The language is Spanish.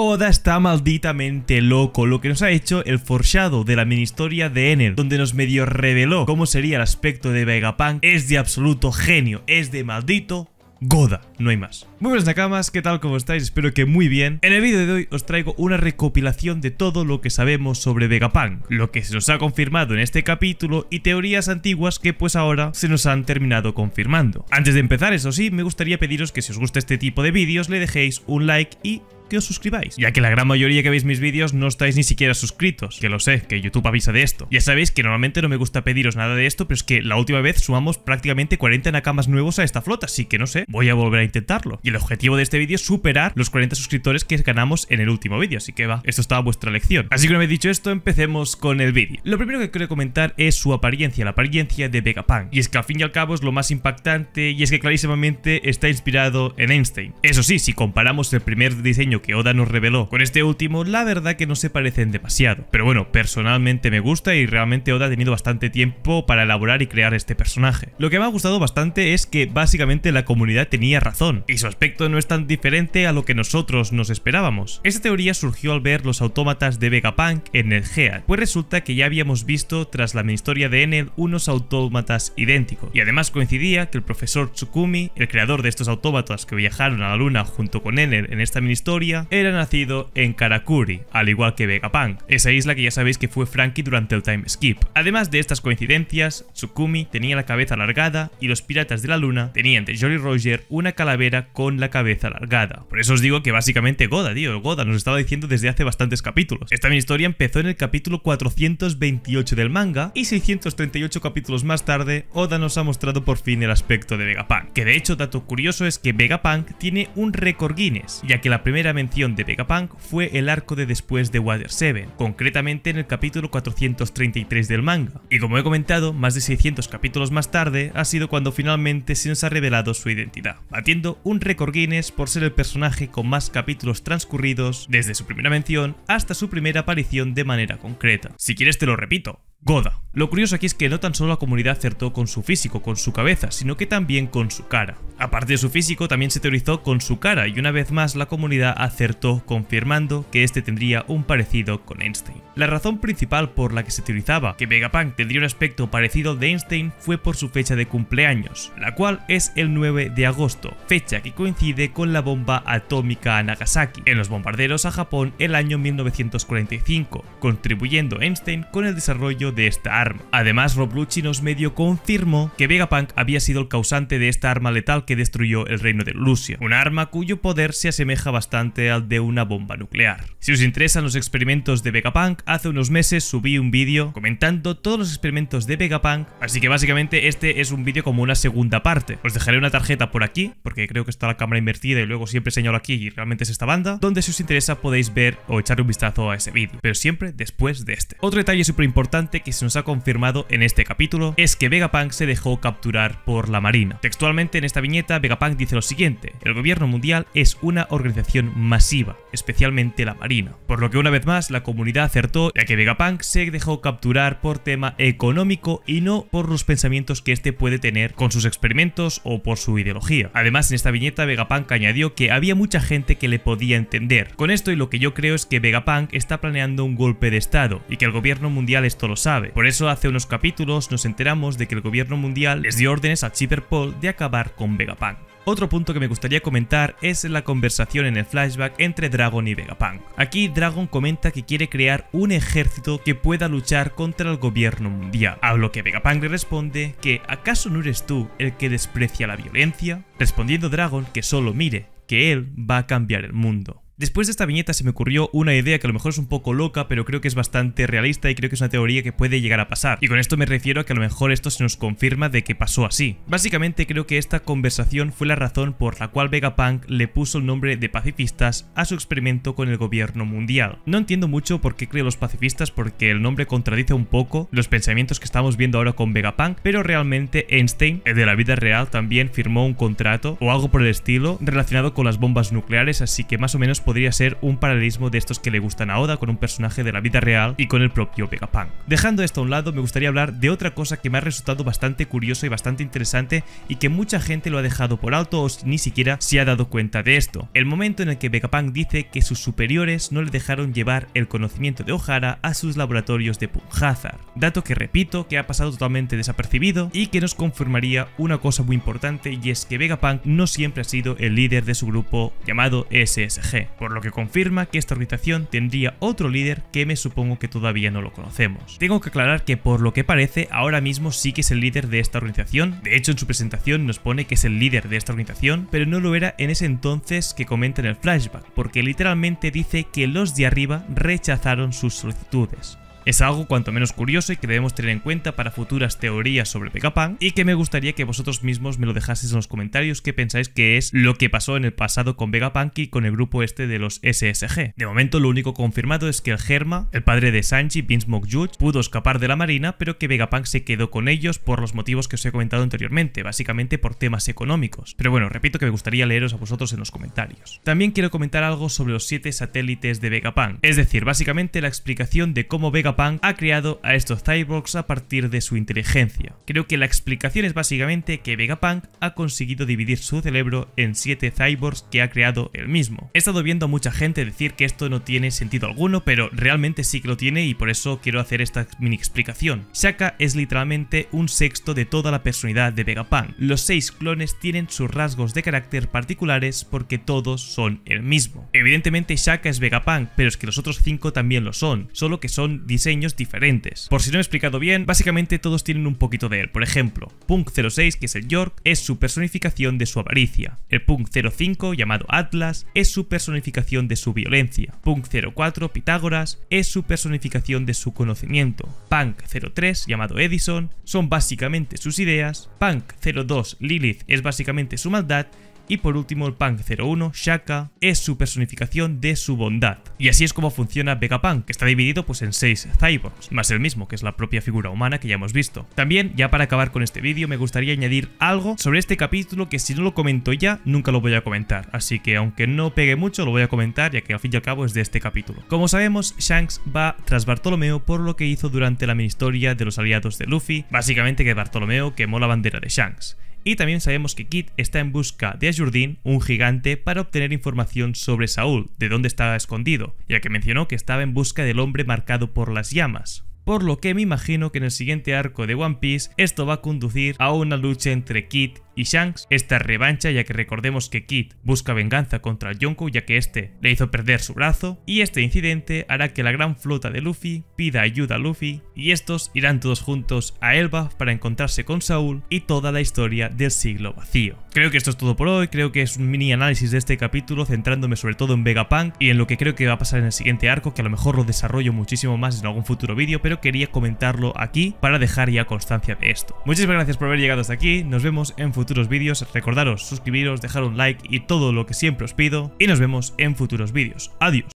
Goda está malditamente loco, lo que nos ha hecho el forjado de la mini historia de Enel, donde nos medio reveló cómo sería el aspecto de Vegapunk, es de absoluto genio, es de maldito Goda, no hay más. Muy buenas nakamas, ¿qué tal? ¿Cómo estáis? Espero que muy bien. En el vídeo de hoy os traigo una recopilación de todo lo que sabemos sobre Vegapunk, lo que se nos ha confirmado en este capítulo y teorías antiguas que pues ahora se nos han terminado confirmando. Antes de empezar, eso sí, me gustaría pediros que si os gusta este tipo de vídeos le dejéis un like y que os suscribáis, ya que la gran mayoría que veis mis vídeos no estáis ni siquiera suscritos, que lo sé, que YouTube avisa de esto. Ya sabéis que normalmente no me gusta pediros nada de esto, pero es que la última vez sumamos prácticamente 40 nakamas nuevos a esta flota, así que no sé, voy a volver a intentarlo. Y el objetivo de este vídeo es superar los 40 suscriptores que ganamos en el último vídeo, así que va, esto está a vuestra lección. Así que una vez dicho esto, empecemos con el vídeo. Lo primero que quiero comentar es su apariencia, la apariencia de Vegapunk, y es que al fin y al cabo es lo más impactante y es que clarísimamente está inspirado en Einstein. Eso sí, si comparamos el primer diseño que Oda nos reveló. Con este último, la verdad que no se parecen demasiado. Pero bueno, personalmente me gusta y realmente Oda ha tenido bastante tiempo para elaborar y crear este personaje. Lo que me ha gustado bastante es que básicamente la comunidad tenía razón, y su aspecto no es tan diferente a lo que nosotros nos esperábamos. Esta teoría surgió al ver los autómatas de Vegapunk en el Gear. pues resulta que ya habíamos visto tras la historia de Enel unos autómatas idénticos, y además coincidía que el profesor Tsukumi, el creador de estos autómatas que viajaron a la luna junto con Enel en esta mini historia, era nacido en Karakuri, al igual que Vegapunk, esa isla que ya sabéis que fue Frankie durante el time skip. Además de estas coincidencias, Tsukumi tenía la cabeza alargada y los piratas de la luna tenían de Jolly Roger una calavera con la cabeza alargada. Por eso os digo que básicamente Goda, tío, Goda nos estaba diciendo desde hace bastantes capítulos. Esta historia empezó en el capítulo 428 del manga y 638 capítulos más tarde, Oda nos ha mostrado por fin el aspecto de Vegapunk. Que de hecho, dato curioso es que Vegapunk tiene un récord Guinness, ya que la primera mención de Vegapunk fue el arco de después de Water 7, concretamente en el capítulo 433 del manga. Y como he comentado, más de 600 capítulos más tarde ha sido cuando finalmente se nos ha revelado su identidad, batiendo un récord Guinness por ser el personaje con más capítulos transcurridos desde su primera mención hasta su primera aparición de manera concreta. Si quieres te lo repito, Goda. Lo curioso aquí es que no tan solo la comunidad acertó con su físico, con su cabeza, sino que también con su cara. Aparte de su físico, también se teorizó con su cara y una vez más la comunidad acertó confirmando que este tendría un parecido con Einstein. La razón principal por la que se teorizaba que Vegapunk tendría un aspecto parecido de Einstein fue por su fecha de cumpleaños, la cual es el 9 de agosto, fecha que coincide con la bomba atómica a Nagasaki en los bombarderos a Japón el año 1945, contribuyendo Einstein con el desarrollo de esta arma. Además, Lucci nos medio confirmó que Vegapunk había sido el causante de esta arma letal que destruyó el reino de Lucio, Un arma cuyo poder se asemeja bastante al de una bomba nuclear. Si os interesan los experimentos de Vegapunk, hace unos meses subí un vídeo comentando todos los experimentos de Vegapunk, así que básicamente este es un vídeo como una segunda parte. Os dejaré una tarjeta por aquí, porque creo que está la cámara invertida y luego siempre señalo aquí y realmente es esta banda, donde si os interesa podéis ver o echar un vistazo a ese vídeo, pero siempre después de este. Otro detalle súper importante que se nos ha confirmado en este capítulo es que Vegapunk se dejó capturar por la Marina. Textualmente en esta viñeta Vegapunk dice lo siguiente, el gobierno mundial es una organización masiva, especialmente la Marina. Por lo que una vez más la comunidad acertó ya que Vegapunk se dejó capturar por tema económico y no por los pensamientos que este puede tener con sus experimentos o por su ideología. Además en esta viñeta Vegapunk añadió que había mucha gente que le podía entender. Con esto y lo que yo creo es que Vegapunk está planeando un golpe de estado y que el gobierno mundial esto lo sabe por eso hace unos capítulos nos enteramos de que el gobierno mundial les dio órdenes a Chipper Paul de acabar con Vegapunk. Otro punto que me gustaría comentar es la conversación en el flashback entre Dragon y Vegapunk. Aquí Dragon comenta que quiere crear un ejército que pueda luchar contra el gobierno mundial, a lo que Vegapunk le responde que ¿acaso no eres tú el que desprecia la violencia? Respondiendo Dragon que solo mire, que él va a cambiar el mundo. Después de esta viñeta se me ocurrió una idea que a lo mejor es un poco loca, pero creo que es bastante realista y creo que es una teoría que puede llegar a pasar. Y con esto me refiero a que a lo mejor esto se nos confirma de que pasó así. Básicamente creo que esta conversación fue la razón por la cual Vegapunk le puso el nombre de pacifistas a su experimento con el gobierno mundial. No entiendo mucho por qué cree los pacifistas porque el nombre contradice un poco los pensamientos que estamos viendo ahora con Vegapunk, pero realmente Einstein, el de la vida real, también firmó un contrato o algo por el estilo relacionado con las bombas nucleares, así que más o menos podría ser un paralelismo de estos que le gustan a Oda con un personaje de la vida real y con el propio Vegapunk. Dejando esto a un lado, me gustaría hablar de otra cosa que me ha resultado bastante curiosa y bastante interesante y que mucha gente lo ha dejado por alto o ni siquiera se ha dado cuenta de esto. El momento en el que Vegapunk dice que sus superiores no le dejaron llevar el conocimiento de O'Hara a sus laboratorios de Punjazar. Dato que repito que ha pasado totalmente desapercibido y que nos confirmaría una cosa muy importante y es que Vegapunk no siempre ha sido el líder de su grupo llamado SSG por lo que confirma que esta organización tendría otro líder que me supongo que todavía no lo conocemos. Tengo que aclarar que por lo que parece, ahora mismo sí que es el líder de esta organización, de hecho en su presentación nos pone que es el líder de esta organización, pero no lo era en ese entonces que comenta en el flashback, porque literalmente dice que los de arriba rechazaron sus solicitudes. Es algo cuanto menos curioso y que debemos tener en cuenta para futuras teorías sobre Vegapunk y que me gustaría que vosotros mismos me lo dejaseis en los comentarios qué pensáis que es lo que pasó en el pasado con Vegapunk y con el grupo este de los SSG. De momento lo único confirmado es que el Germa, el padre de Sanji, Vince Mokjuch, pudo escapar de la marina pero que Vegapunk se quedó con ellos por los motivos que os he comentado anteriormente, básicamente por temas económicos. Pero bueno, repito que me gustaría leeros a vosotros en los comentarios. También quiero comentar algo sobre los 7 satélites de Vegapunk, es decir, básicamente la explicación de cómo Vegapunk ha creado a estos cyborgs a partir de su inteligencia. Creo que la explicación es básicamente que Vegapunk ha conseguido dividir su cerebro en 7 cyborgs que ha creado él mismo. He estado viendo a mucha gente decir que esto no tiene sentido alguno, pero realmente sí que lo tiene y por eso quiero hacer esta mini explicación. Shaka es literalmente un sexto de toda la personalidad de Vegapunk. Los 6 clones tienen sus rasgos de carácter particulares porque todos son el mismo. Evidentemente Shaka es Vegapunk, pero es que los otros 5 también lo son, solo que son distintos diferentes. Por si no he explicado bien, básicamente todos tienen un poquito de él. Por ejemplo, Punk 06, que es el York, es su personificación de su avaricia. El Punk 05, llamado Atlas, es su personificación de su violencia. Punk 04, Pitágoras, es su personificación de su conocimiento. Punk 03, llamado Edison, son básicamente sus ideas. Punk 02, Lilith, es básicamente su maldad y por último, el Punk 01, Shaka, es su personificación de su bondad. Y así es como funciona Vegapunk, que está dividido pues en 6 cyborgs, más el mismo, que es la propia figura humana que ya hemos visto. También, ya para acabar con este vídeo, me gustaría añadir algo sobre este capítulo que si no lo comento ya, nunca lo voy a comentar. Así que aunque no pegue mucho, lo voy a comentar ya que al fin y al cabo es de este capítulo. Como sabemos, Shanks va tras Bartolomeo por lo que hizo durante la mini historia de los aliados de Luffy, básicamente que Bartolomeo quemó la bandera de Shanks. Y también sabemos que Kit está en busca de Ajurdin, un gigante, para obtener información sobre Saúl, de dónde estaba escondido, ya que mencionó que estaba en busca del hombre marcado por las llamas. Por lo que me imagino que en el siguiente arco de One Piece esto va a conducir a una lucha entre Kit y Shanks esta revancha ya que recordemos que Kid busca venganza contra Yonko ya que este le hizo perder su brazo y este incidente hará que la gran flota de Luffy pida ayuda a Luffy y estos irán todos juntos a Elba para encontrarse con Saul y toda la historia del siglo vacío. Creo que esto es todo por hoy, creo que es un mini análisis de este capítulo centrándome sobre todo en Vegapunk y en lo que creo que va a pasar en el siguiente arco que a lo mejor lo desarrollo muchísimo más en algún futuro vídeo pero quería comentarlo aquí para dejar ya constancia de esto. Muchísimas gracias por haber llegado hasta aquí, nos vemos en futuro futuros vídeos. Recordaros suscribiros, dejar un like y todo lo que siempre os pido. Y nos vemos en futuros vídeos. Adiós.